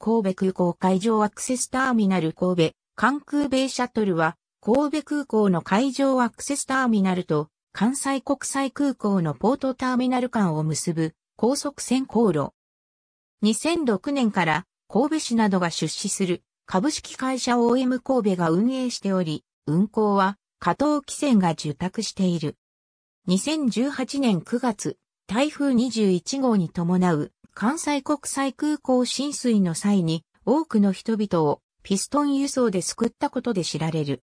神戸空港海上アクセスターミナル神戸、関空米シャトルは、神戸空港の海上アクセスターミナルと、関西国際空港のポートターミナル間を結ぶ高速線航路。2006年から神戸市などが出資する株式会社 OM 神戸が運営しており、運行は加藤汽船が受託している。2018年9月、台風21号に伴う関西国際空港浸水の際に多くの人々をピストン輸送で救ったことで知られる。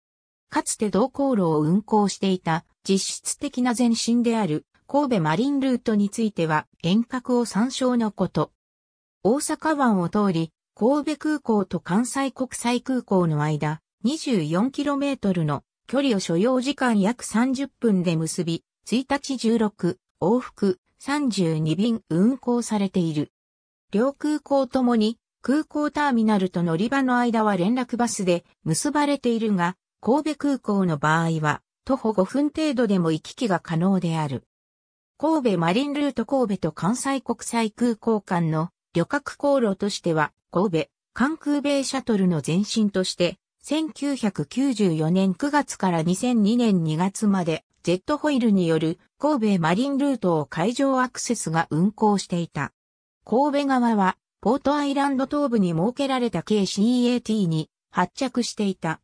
かつて同航路を運航していた実質的な前身である神戸マリンルートについては遠隔を参照のこと。大阪湾を通り、神戸空港と関西国際空港の間、24km の距離を所要時間約30分で結び、1日16往復32便運航されている。両空港ともに空港ターミナルと乗り場の間は連絡バスで結ばれているが、神戸空港の場合は徒歩5分程度でも行き来が可能である。神戸マリンルート神戸と関西国際空港間の旅客航路としては、神戸、関空米シャトルの前身として、1994年9月から2002年2月までジェットホイールによる神戸マリンルートを海上アクセスが運行していた。神戸側は、ポートアイランド東部に設けられた KCAT に発着していた。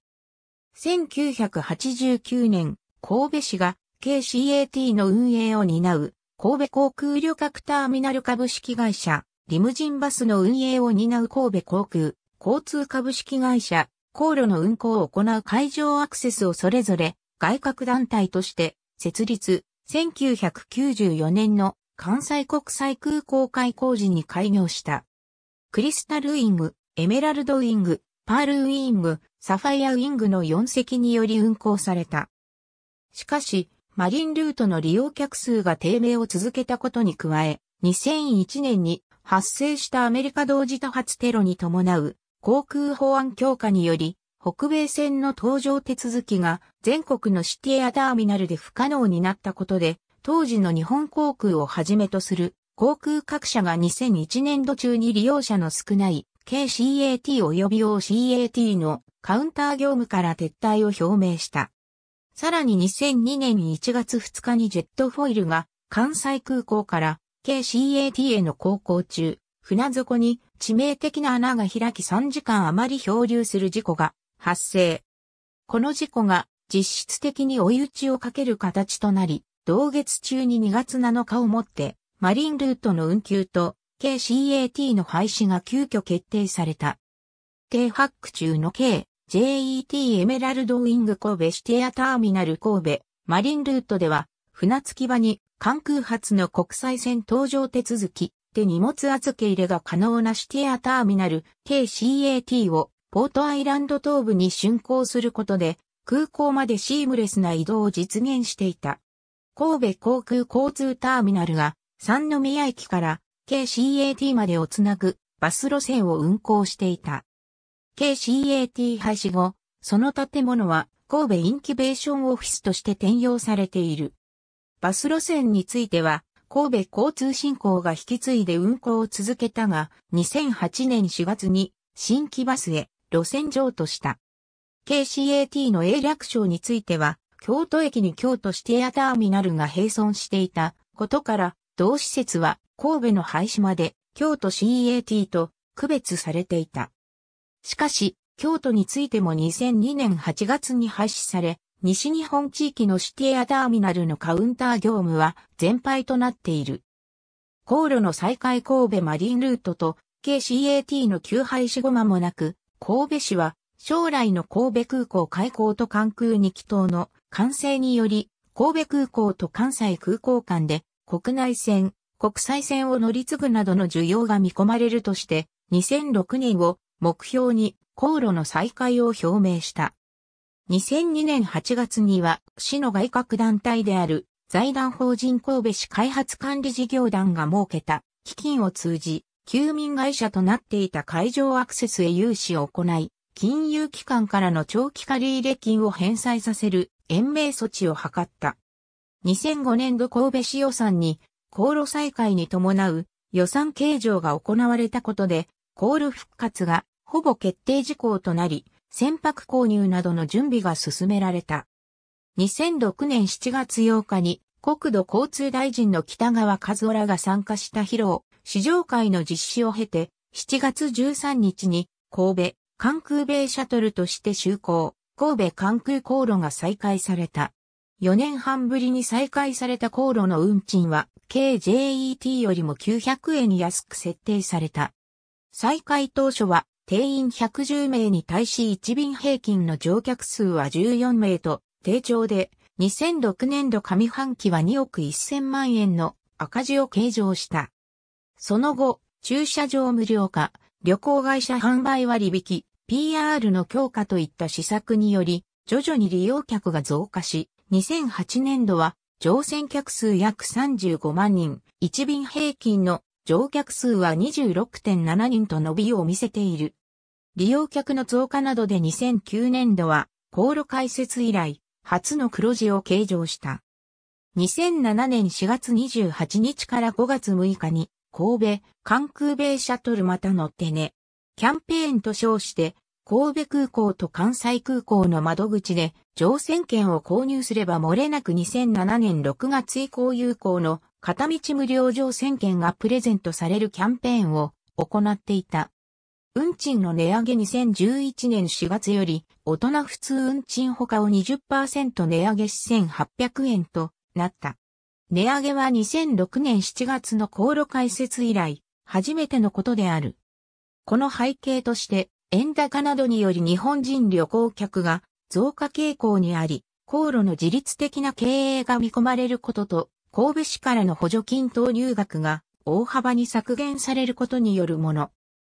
1989年、神戸市が KCAT の運営を担う神戸航空旅客ターミナル株式会社、リムジンバスの運営を担う神戸航空、交通株式会社、航路の運行を行う海上アクセスをそれぞれ外郭団体として設立、1994年の関西国際空港開港時に開業した。クリスタルウィング、エメラルドウィング、パールウィング、サファイアウィングの4隻により運航された。しかし、マリンルートの利用客数が低迷を続けたことに加え、2001年に発生したアメリカ同時多発テロに伴う航空法案強化により北米線の搭乗手続きが全国のシティアターミナルで不可能になったことで、当時の日本航空をはじめとする航空各社が2001年度中に利用者の少ない KCAT 及び OCAT のカウンター業務から撤退を表明した。さらに2002年1月2日にジェットフォイルが関西空港から KCAT への航行中、船底に致命的な穴が開き3時間余り漂流する事故が発生。この事故が実質的に追い打ちをかける形となり、同月中に2月7日をもって、マリンルートの運休と、k CAT の廃止が急遽決定された。停泊中の k JET エメラルドウィング神戸シティアターミナル神戸マリンルートでは船着き場に関空発の国際線搭乗手続きで荷物預け入れが可能なシティアターミナル KCAT をポートアイランド東部に竣工することで、空港までシームレスな移動を実現していた。神戸航空交通ターミナルが三宮駅から KCAT までをつなぐバス路線を運行していた。KCAT 廃止後、その建物は神戸インキュベーションオフィスとして転用されている。バス路線については神戸交通振興が引き継いで運行を続けたが、2008年4月に新規バスへ路線上とした。KCAT の A 略称については、京都駅に京都シティアターミナルが並存していたことから、同施設は神戸の廃止まで京都 CAT と区別されていた。しかし、京都についても2002年8月に廃止され、西日本地域のシティアターミナルのカウンター業務は全廃となっている。航路の再開神戸マリンルートと KCAT の旧廃止後間もなく、神戸市は、将来の神戸空港開港と関空2機等の完成により、神戸空港と関西空港間で国内線、国際線を乗り継ぐなどの需要が見込まれるとして、2006年を目標に航路の再開を表明した。2002年8月には、市の外郭団体である財団法人神戸市開発管理事業団が設けた基金を通じ、休眠会社となっていた会場アクセスへ融資を行い、金融機関からの長期借入金を返済させる延命措置を図った。2005年度神戸市予算に、航路再開に伴う予算計上が行われたことで、航路復活がほぼ決定事項となり、船舶購入などの準備が進められた。2006年7月8日に国土交通大臣の北川和夫らが参加した披露試乗会の実施を経て、7月13日に神戸、関空米シャトルとして就航、神戸関空航路が再開された。4年半ぶりに再開された航路の運賃は、KJET よりも900円安く設定された。再開当初は、定員110名に対し1便平均の乗客数は14名と、低調で、2006年度上半期は2億1000万円の赤字を計上した。その後、駐車場無料化、旅行会社販売割引、PR の強化といった施策により、徐々に利用客が増加し、2008年度は乗船客数約35万人、1便平均の乗客数は26.7人と伸びを見せている。利用客の増加などで2009年度は、航路開設以来、初の黒字を計上した。2007年4月28日から5月6日に、神戸、関空米シャトルまた乗ってね。キャンペーンと称して、神戸空港と関西空港の窓口で乗船券を購入すれば漏れなく2007年6月以降有効の片道無料乗船券がプレゼントされるキャンペーンを行っていた。運賃の値上げ2011年4月より大人普通運賃他を20%値上げし1800円となった。値上げは2006年7月の航路開設以来、初めてのことである。この背景として、円高などにより日本人旅行客が増加傾向にあり、航路の自律的な経営が見込まれることと、神戸市からの補助金投入額が大幅に削減されることによるもの。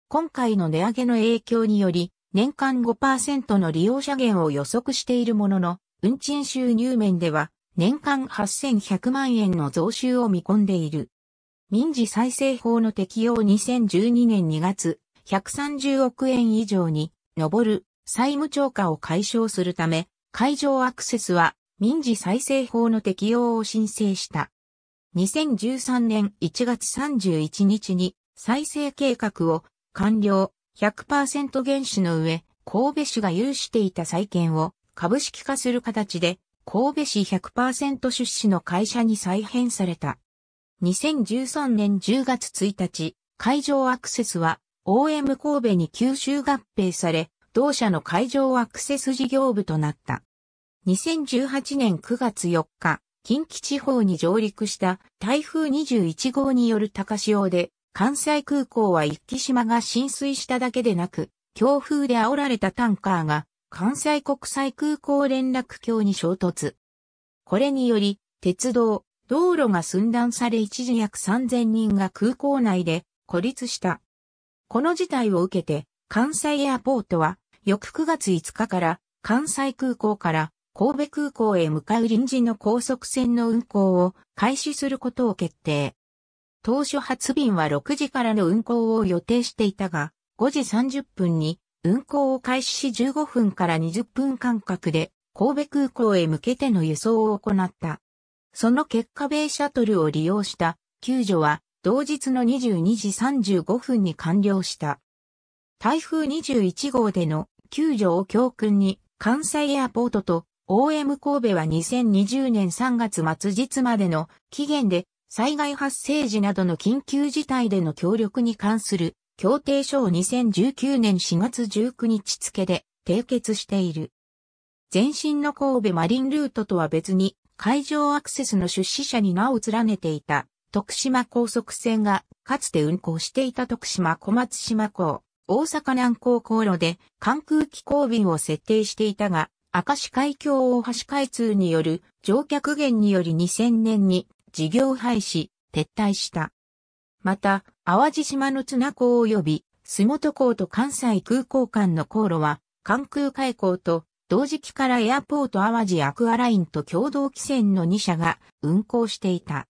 今回の値上げの影響により、年間5%の利用者減を予測しているものの、運賃収入面では年間8100万円の増収を見込んでいる。民事再生法の適用2012年2月、130億円以上に上る債務超過を解消するため、会場アクセスは民事再生法の適用を申請した。2013年1月31日に再生計画を完了100%原資の上、神戸市が有していた債券を株式化する形で神戸市100%出資の会社に再編された。2013年10月1日、会場アクセスは OM 神戸に吸収合併され、同社の会場アクセス事業部となった。2018年9月4日、近畿地方に上陸した台風21号による高潮で、関西空港は一気島が浸水しただけでなく、強風で煽られたタンカーが関西国際空港連絡橋に衝突。これにより、鉄道、道路が寸断され一時約3000人が空港内で孤立した。この事態を受けて、関西エアポートは、翌9月5日から関西空港から神戸空港へ向かう臨時の高速船の運航を開始することを決定。当初発便は6時からの運航を予定していたが、5時30分に運行を開始し15分から20分間隔で神戸空港へ向けての輸送を行った。その結果米シャトルを利用した救助は同日の22時35分に完了した。台風21号での救助を教訓に関西エアポートと OM 神戸は2020年3月末日までの期限で災害発生時などの緊急事態での協力に関する協定書を2019年4月19日付で締結している。前身の神戸マリンルートとは別に海上アクセスの出資者に名を連ねていた徳島高速線がかつて運行していた徳島小松島港、大阪南港航路で関空機港便を設定していたが、明石海峡大橋開通による乗客減により2000年に事業廃止、撤退した。また、淡路島の津港及び、洲本港と関西空港間の航路は、関空海港と、同時期からエアポート淡路アクアラインと共同汽船の2社が運航していた。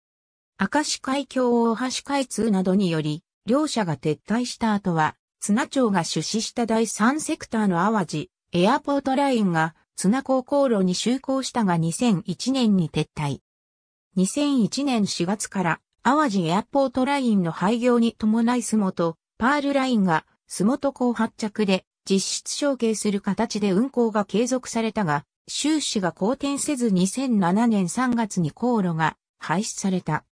明石海峡大橋開通などにより、両社が撤退した後は、津町が出資した第3セクターの淡路、エアポートラインが津港航路に就航したが2001年に撤退。2001年4月から淡路エアポートラインの廃業に伴い洲本、パールラインが洲本港発着で実質承継する形で運行が継続されたが、収支が好転せず2007年3月に航路が廃止された。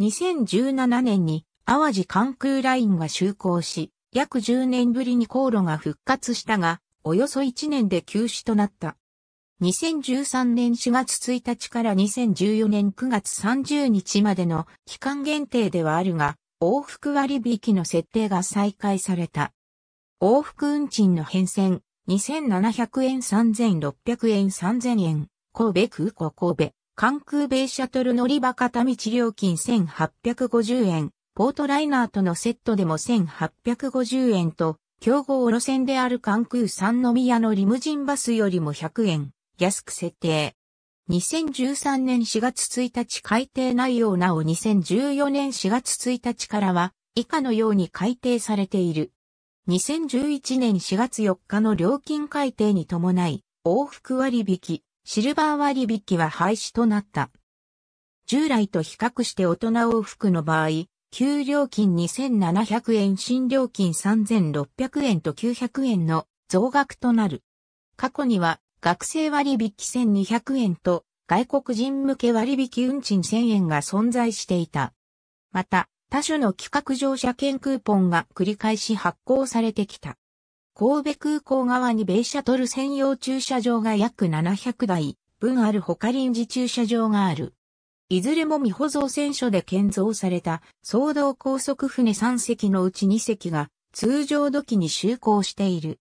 2017年に淡路関空ラインが就航し、約10年ぶりに航路が復活したが、およそ1年で休止となった。2013年4月1日から2014年9月30日までの期間限定ではあるが、往復割引の設定が再開された。往復運賃の変遷、2700円3600円3000円、神戸空港神戸、関空米シャトル乗り場片道料金1850円、ポートライナーとのセットでも1850円と、競合路線である関空三宮のリムジンバスよりも100円、安く設定。2013年4月1日改定内容なお2014年4月1日からは以下のように改定されている。2011年4月4日の料金改定に伴い往復割引、シルバー割引は廃止となった。従来と比較して大人往復の場合、給料金2700円、新料金3600円と900円の増額となる。過去には学生割引1200円と外国人向け割引運賃1000円が存在していた。また、他種の企画乗車券クーポンが繰り返し発行されてきた。神戸空港側に米シャトル専用駐車場が約700台分あるほか臨時駐車場がある。いずれも未保存船所で建造された総動高速船3隻のうち2隻が通常土器に就航している。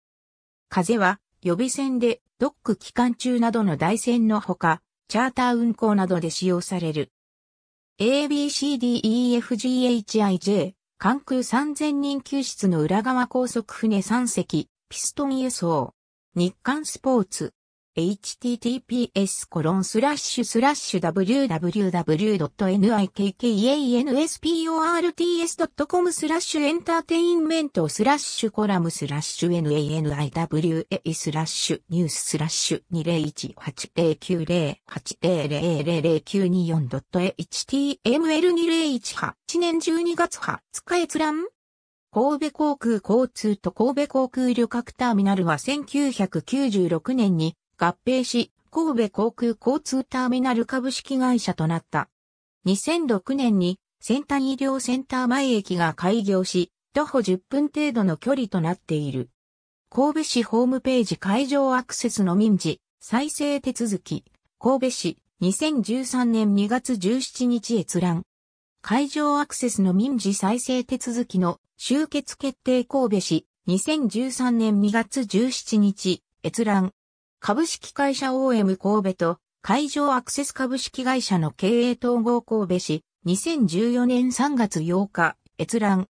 風は予備船でドック期間中などの台船のほか、チャーター運航などで使用される。ABCDEFGHIJ、関空3000人救出の裏側高速船3隻、ピストン輸送。日刊スポーツ。https コロンスラッシュスラッシュ w w w n i k k a n s p o r t s c o m スラッシュエンターテインメントスラッシュコラムスラッシュ naniwa スラッシュニューススラッシュ 20180908000924.html2018 年12月波使え閲覧神戸航空交通と神戸航空旅客ターミナルは1996年に合併し、神戸航空交通ターミナル株式会社となった。2006年に先端医療センター前駅が開業し、徒歩10分程度の距離となっている。神戸市ホームページ会場アクセスの民事、再生手続き、神戸市2013年2月17日閲覧。会場アクセスの民事再生手続きの終結決定神戸市2013年2月17日閲覧。株式会社 OM 神戸と海上アクセス株式会社の経営統合神戸市2014年3月8日閲覧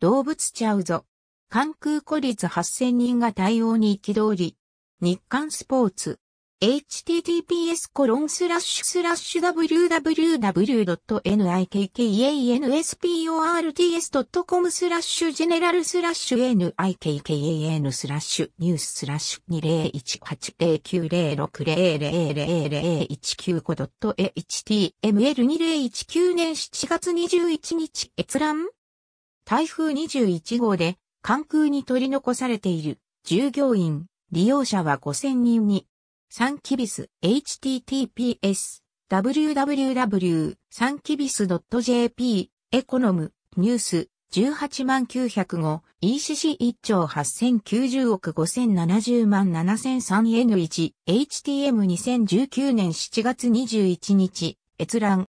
動物ちゃうぞ関空孤立8000人が対応に憤り日刊スポーツ https コロンスラッシュスラッシュ www.nikkansports.com スラッシュジェネラルスラッシュ nikkan スラッシュニューススラッシュ20180906000019個 .html2019 年7月21日閲覧台風21号で関空に取り残されている従業員、利用者は5000人にサンキビス https www サンキビス .jp エコノムニュース18万9 0 5 ECC1 兆8090億5070万 7003N1 HTM2019 年7月21日閲覧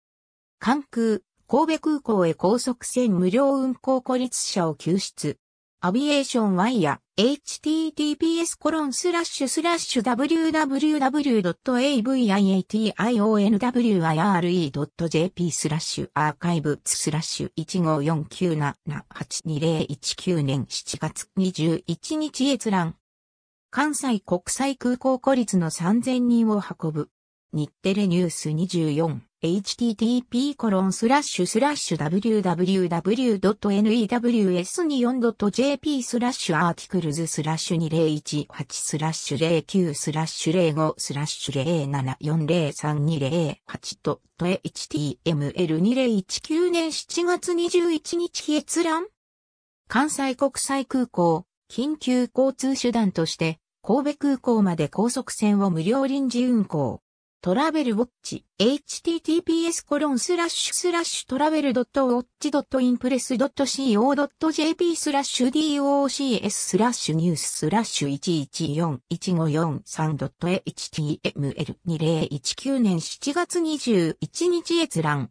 関空神戸空港へ高速線無料運行孤立者を救出アビエーションワイヤ、https コロンスラッシュスラッシュ www.aviationwire.jp スラッシュアーカイブスラッシュ15497782019年7月21日閲覧。関西国際空港孤立の3000人を運ぶ。日テレニュース24。http://www.news24.jp スラッシュアーティクルズスラッシュ2018スラッシュ09スラッシュ05スラッシュ0 7 4 0 3 2 0 8と html2019 年7月21日閲覧関西国際空港、緊急交通手段として、神戸空港まで高速線を無料臨時運行。トラベルウォッチ、https コロンスラッシュスラッシュトラベルドットウォッチドットインプレスドット CO.jp スラッシュ DOCS スラッシュニューススラッシュ1 1 4 1 5 4 3ドット HTML2019 年7月21日閲覧。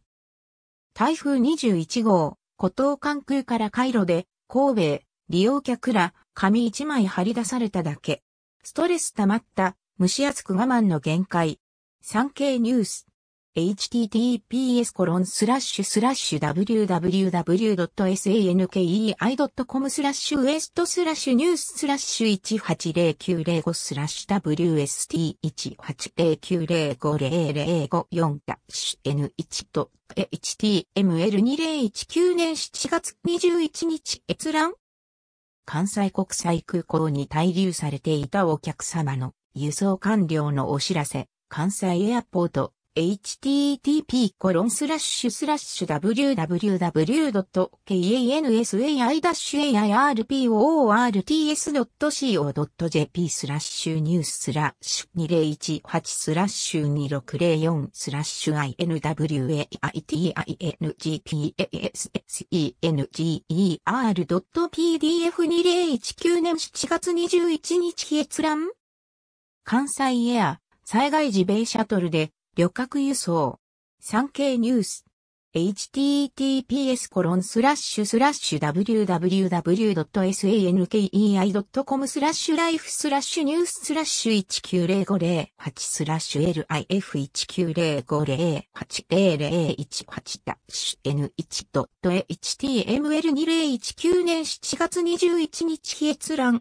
台風21号、古東関空から回路で、神戸、利用客ら、紙1枚貼り出されただけ。ストレス溜まった、蒸し暑く我慢の限界。産経ニュース。https コロンスラッシュスラッシュ www.sankei.com スラッシュウエストスラッシュニューススラッシュ180905スラッシュ WST1809050054 ダッシュ N1 と HTML2019 年7月21日閲覧関西国際空港に滞留されていたお客様の輸送完了のお知らせ。関西エアポート http コロンスラッシュスラッシュ www.kansai-airports.co.jp スラッシュニューススラッシュ2018スラッシュ2604スラッシュ inwaitingpassenger.pdf2019 年7月21日閲覧関西エア災害時米シャトルで旅客輸送。産経ニュース。https コロンスラッシュスラッシュ www.sankei.com スラッシュライフスラッシュニューススラッシュ1905008スラッシュ LIF190508001 ダッシュ N1.html2019 年7月21日日閲覧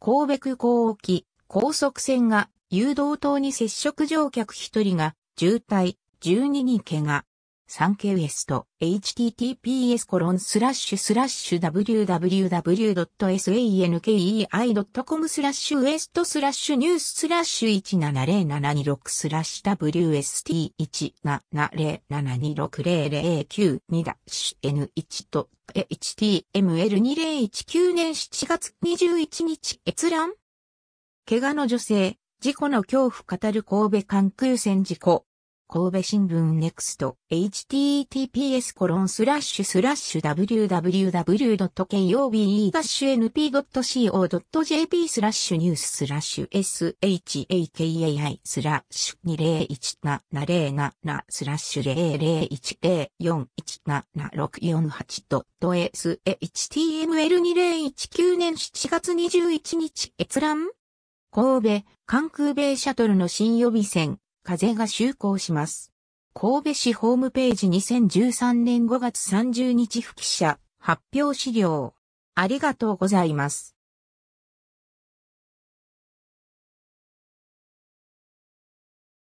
神戸空港沖高速船が誘導灯に接触乗客1人が渋滞、12人怪我。産経ウエスト、https コロンスラッシュスラッシュ www.sankei.com スラッシュウエストスラッシュニューススラッシュ170726スラッシュ w s t 1 7 0 7 2 6 0 0 9ダッシュ N1 と HTML2019 年7月21日閲覧怪我の女性、事故の恐怖語る神戸関空船事故。神戸新聞ネクスト https コロンスラッシュスラッシュ www.kobe-np.co.jp スラッシュニューススラッシュ shakai スラッシュ2017スラッシュ0010417648 .s html2019 年7月21日閲覧神戸、関空米シャトルの新予備線、風が就航します。神戸市ホームページ2013年5月30日付記者、発表資料。ありがとうございます。